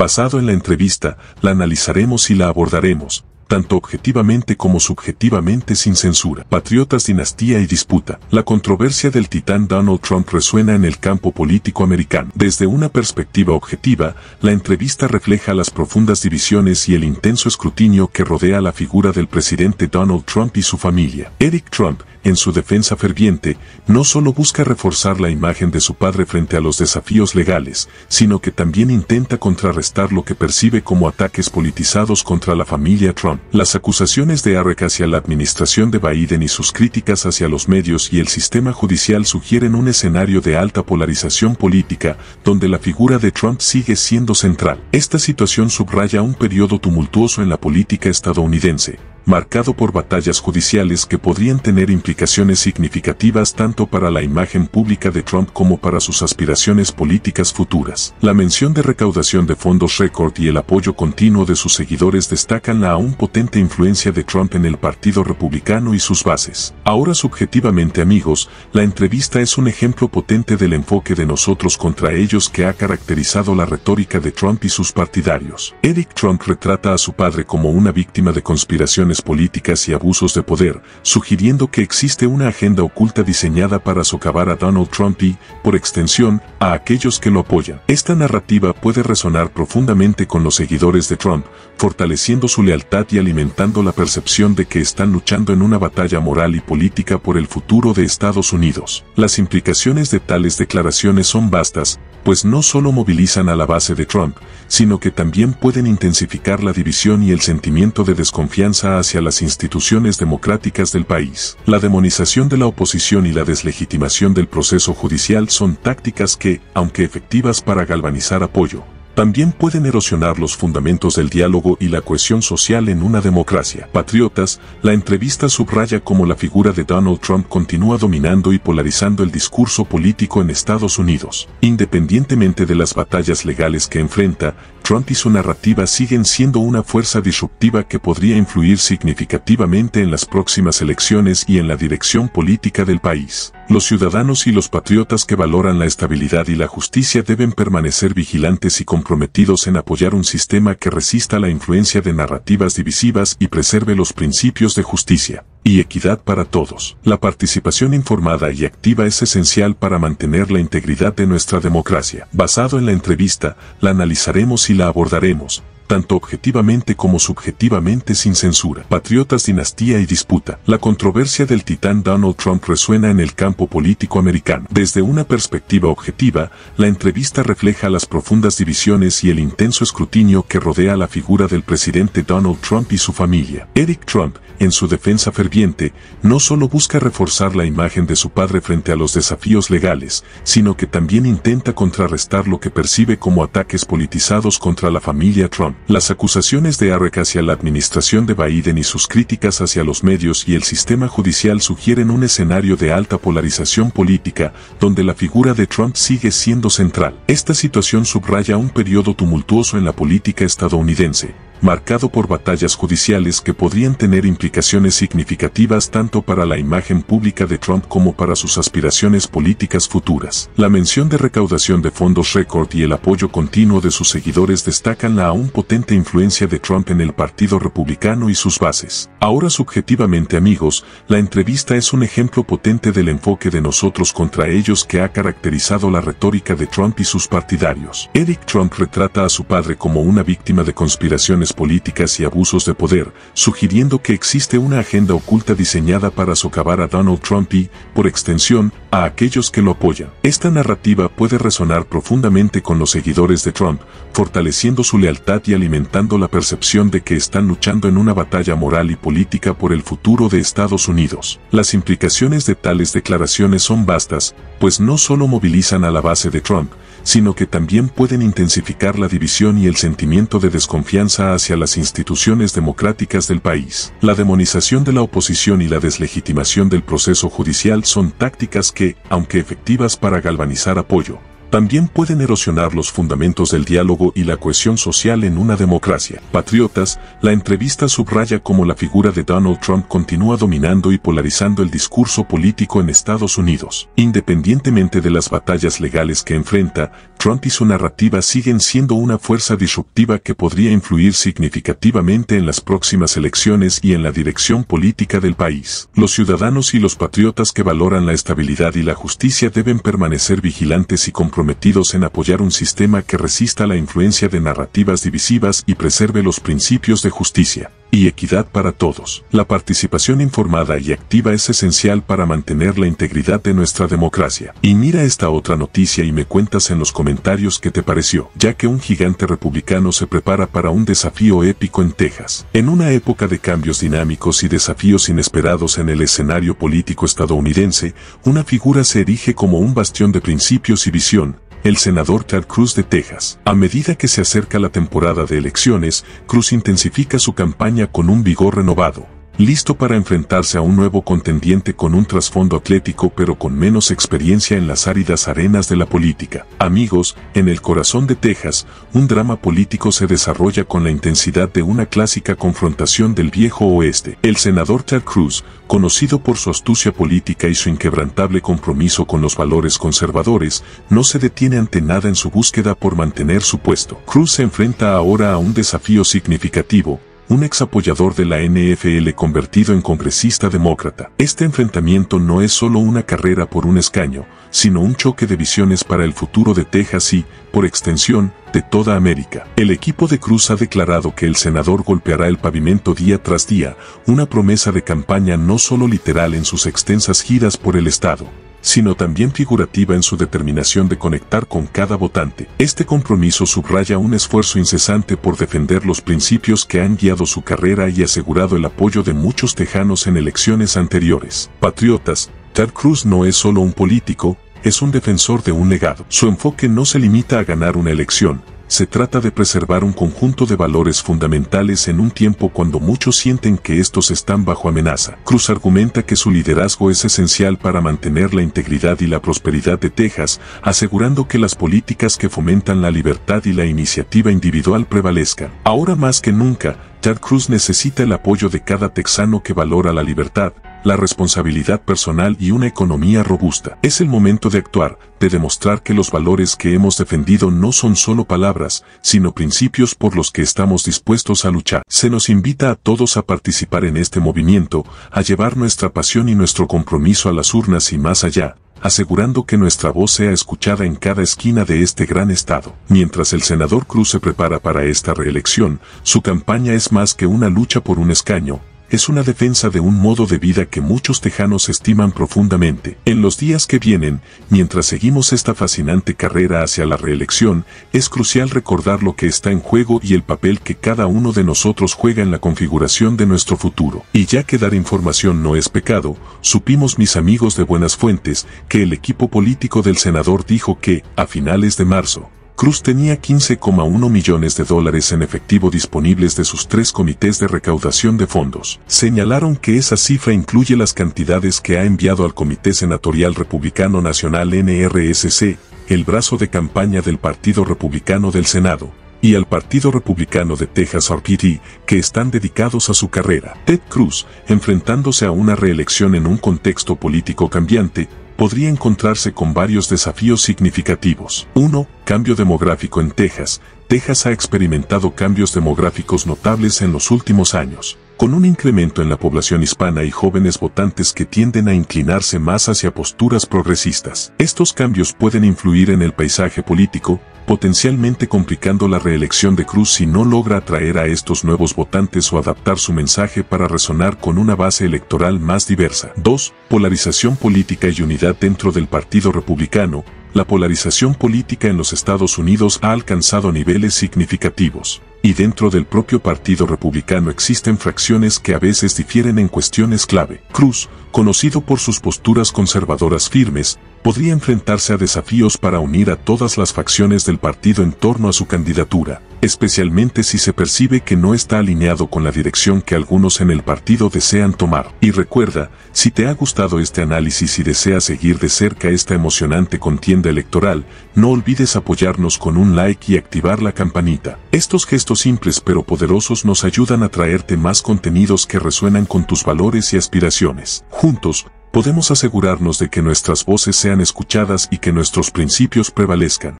Basado en la entrevista, la analizaremos y la abordaremos, tanto objetivamente como subjetivamente sin censura. Patriotas, dinastía y disputa. La controversia del titán Donald Trump resuena en el campo político americano. Desde una perspectiva objetiva, la entrevista refleja las profundas divisiones y el intenso escrutinio que rodea la figura del presidente Donald Trump y su familia. Eric Trump, en su defensa ferviente, no solo busca reforzar la imagen de su padre frente a los desafíos legales, sino que también intenta contrarrestar lo que percibe como ataques politizados contra la familia Trump. Las acusaciones de Arek hacia la administración de Biden y sus críticas hacia los medios y el sistema judicial sugieren un escenario de alta polarización política, donde la figura de Trump sigue siendo central. Esta situación subraya un periodo tumultuoso en la política estadounidense, marcado por batallas judiciales que podrían tener implicaciones significativas tanto para la imagen pública de Trump como para sus aspiraciones políticas futuras. La mención de recaudación de fondos récord y el apoyo continuo de sus seguidores destacan la aún potente influencia de Trump en el Partido Republicano y sus bases. Ahora subjetivamente amigos, la entrevista es un ejemplo potente del enfoque de nosotros contra ellos que ha caracterizado la retórica de Trump y sus partidarios. Eric Trump retrata a su padre como una víctima de conspiración políticas y abusos de poder, sugiriendo que existe una agenda oculta diseñada para socavar a Donald Trump y, por extensión, a aquellos que lo apoyan. Esta narrativa puede resonar profundamente con los seguidores de Trump, fortaleciendo su lealtad y alimentando la percepción de que están luchando en una batalla moral y política por el futuro de Estados Unidos. Las implicaciones de tales declaraciones son vastas, pues no solo movilizan a la base de Trump, sino que también pueden intensificar la división y el sentimiento de desconfianza hacia las instituciones democráticas del país. La demonización de la oposición y la deslegitimación del proceso judicial son tácticas que, aunque efectivas para galvanizar apoyo, también pueden erosionar los fundamentos del diálogo y la cohesión social en una democracia. Patriotas, la entrevista subraya cómo la figura de Donald Trump continúa dominando y polarizando el discurso político en Estados Unidos. Independientemente de las batallas legales que enfrenta, Trump y su narrativa siguen siendo una fuerza disruptiva que podría influir significativamente en las próximas elecciones y en la dirección política del país. Los ciudadanos y los patriotas que valoran la estabilidad y la justicia deben permanecer vigilantes y comprometidos en apoyar un sistema que resista la influencia de narrativas divisivas y preserve los principios de justicia y equidad para todos. La participación informada y activa es esencial para mantener la integridad de nuestra democracia. Basado en la entrevista, la analizaremos y la abordaremos, tanto objetivamente como subjetivamente sin censura. Patriotas, dinastía y disputa. La controversia del titán Donald Trump resuena en el campo político americano. Desde una perspectiva objetiva, la entrevista refleja las profundas divisiones y el intenso escrutinio que rodea la figura del presidente Donald Trump y su familia. Eric Trump, en su defensa ferviente, no solo busca reforzar la imagen de su padre frente a los desafíos legales, sino que también intenta contrarrestar lo que percibe como ataques politizados contra la familia Trump. Las acusaciones de Eric hacia la administración de Biden y sus críticas hacia los medios y el sistema judicial sugieren un escenario de alta polarización política, donde la figura de Trump sigue siendo central. Esta situación subraya un periodo tumultuoso en la política estadounidense, marcado por batallas judiciales que podrían tener implicaciones significativas tanto para la imagen pública de Trump como para sus aspiraciones políticas futuras. La mención de recaudación de fondos récord y el apoyo continuo de sus seguidores destacan la aún potente influencia de Trump en el Partido Republicano y sus bases. Ahora subjetivamente amigos, la entrevista es un ejemplo potente del enfoque de nosotros contra ellos que ha caracterizado la retórica de Trump y sus partidarios. Eric Trump retrata a su padre como una víctima de conspiraciones políticas y abusos de poder, sugiriendo que existe una agenda oculta diseñada para socavar a Donald Trump y, por extensión, a aquellos que lo apoyan. Esta narrativa puede resonar profundamente con los seguidores de Trump, fortaleciendo su lealtad y alimentando la percepción de que están luchando en una batalla moral y política por el futuro de Estados Unidos. Las implicaciones de tales declaraciones son vastas, pues no solo movilizan a la base de Trump, sino que también pueden intensificar la división y el sentimiento de desconfianza hacia las instituciones democráticas del país. La demonización de la oposición y la deslegitimación del proceso judicial son tácticas que que, aunque efectivas para galvanizar apoyo, también pueden erosionar los fundamentos del diálogo y la cohesión social en una democracia. Patriotas, la entrevista subraya cómo la figura de Donald Trump continúa dominando y polarizando el discurso político en Estados Unidos. Independientemente de las batallas legales que enfrenta, Trump y su narrativa siguen siendo una fuerza disruptiva que podría influir significativamente en las próximas elecciones y en la dirección política del país. Los ciudadanos y los patriotas que valoran la estabilidad y la justicia deben permanecer vigilantes y comprometidos en apoyar un sistema que resista la influencia de narrativas divisivas y preserve los principios de justicia y equidad para todos. La participación informada y activa es esencial para mantener la integridad de nuestra democracia. Y mira esta otra noticia y me cuentas en los comentarios qué te pareció, ya que un gigante republicano se prepara para un desafío épico en Texas. En una época de cambios dinámicos y desafíos inesperados en el escenario político estadounidense, una figura se erige como un bastión de principios y visión, el senador Ted Cruz de Texas. A medida que se acerca la temporada de elecciones, Cruz intensifica su campaña con un vigor renovado listo para enfrentarse a un nuevo contendiente con un trasfondo atlético pero con menos experiencia en las áridas arenas de la política. Amigos, en el corazón de Texas, un drama político se desarrolla con la intensidad de una clásica confrontación del viejo oeste. El senador Ted Cruz, conocido por su astucia política y su inquebrantable compromiso con los valores conservadores, no se detiene ante nada en su búsqueda por mantener su puesto. Cruz se enfrenta ahora a un desafío significativo, un ex apoyador de la NFL convertido en congresista demócrata. Este enfrentamiento no es solo una carrera por un escaño, sino un choque de visiones para el futuro de Texas y, por extensión, de toda América. El equipo de Cruz ha declarado que el senador golpeará el pavimento día tras día, una promesa de campaña no solo literal en sus extensas giras por el Estado sino también figurativa en su determinación de conectar con cada votante. Este compromiso subraya un esfuerzo incesante por defender los principios que han guiado su carrera y asegurado el apoyo de muchos tejanos en elecciones anteriores. Patriotas, Ted Cruz no es solo un político, es un defensor de un legado. Su enfoque no se limita a ganar una elección, se trata de preservar un conjunto de valores fundamentales en un tiempo cuando muchos sienten que estos están bajo amenaza. Cruz argumenta que su liderazgo es esencial para mantener la integridad y la prosperidad de Texas, asegurando que las políticas que fomentan la libertad y la iniciativa individual prevalezcan. Ahora más que nunca, Ted Cruz necesita el apoyo de cada texano que valora la libertad, la responsabilidad personal y una economía robusta. Es el momento de actuar, de demostrar que los valores que hemos defendido no son solo palabras, sino principios por los que estamos dispuestos a luchar. Se nos invita a todos a participar en este movimiento, a llevar nuestra pasión y nuestro compromiso a las urnas y más allá, asegurando que nuestra voz sea escuchada en cada esquina de este gran estado. Mientras el senador Cruz se prepara para esta reelección, su campaña es más que una lucha por un escaño, es una defensa de un modo de vida que muchos tejanos estiman profundamente. En los días que vienen, mientras seguimos esta fascinante carrera hacia la reelección, es crucial recordar lo que está en juego y el papel que cada uno de nosotros juega en la configuración de nuestro futuro. Y ya que dar información no es pecado, supimos mis amigos de buenas fuentes que el equipo político del senador dijo que, a finales de marzo, Cruz tenía 15,1 millones de dólares en efectivo disponibles de sus tres comités de recaudación de fondos. Señalaron que esa cifra incluye las cantidades que ha enviado al Comité Senatorial Republicano Nacional NRSC, el brazo de campaña del Partido Republicano del Senado, y al Partido Republicano de Texas RPD, que están dedicados a su carrera. Ted Cruz, enfrentándose a una reelección en un contexto político cambiante, podría encontrarse con varios desafíos significativos. 1. Cambio demográfico en Texas. Texas ha experimentado cambios demográficos notables en los últimos años, con un incremento en la población hispana y jóvenes votantes que tienden a inclinarse más hacia posturas progresistas. Estos cambios pueden influir en el paisaje político, potencialmente complicando la reelección de Cruz si no logra atraer a estos nuevos votantes o adaptar su mensaje para resonar con una base electoral más diversa. 2. Polarización política y unidad dentro del Partido Republicano. La polarización política en los Estados Unidos ha alcanzado niveles significativos y dentro del propio Partido Republicano existen fracciones que a veces difieren en cuestiones clave. Cruz, conocido por sus posturas conservadoras firmes, podría enfrentarse a desafíos para unir a todas las facciones del partido en torno a su candidatura, especialmente si se percibe que no está alineado con la dirección que algunos en el partido desean tomar. Y recuerda, si te ha gustado este análisis y deseas seguir de cerca esta emocionante contienda electoral, no olvides apoyarnos con un like y activar la campanita. Estos gestos simples pero poderosos nos ayudan a traerte más contenidos que resuenan con tus valores y aspiraciones. Juntos, podemos asegurarnos de que nuestras voces sean escuchadas y que nuestros principios prevalezcan.